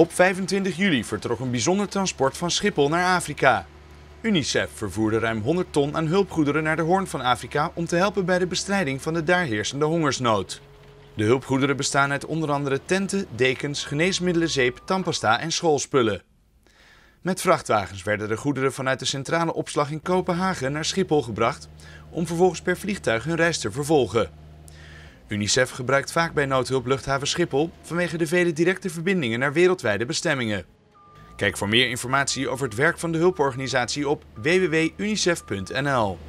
Op 25 juli vertrok een bijzonder transport van Schiphol naar Afrika. UNICEF vervoerde ruim 100 ton aan hulpgoederen naar de Hoorn van Afrika om te helpen bij de bestrijding van de daar heersende hongersnood. De hulpgoederen bestaan uit onder andere tenten, dekens, geneesmiddelen, zeep, tandpasta en schoolspullen. Met vrachtwagens werden de goederen vanuit de centrale opslag in Kopenhagen naar Schiphol gebracht om vervolgens per vliegtuig hun reis te vervolgen. UNICEF gebruikt vaak bij noodhulp luchthaven Schiphol vanwege de vele directe verbindingen naar wereldwijde bestemmingen. Kijk voor meer informatie over het werk van de hulporganisatie op www.unicef.nl.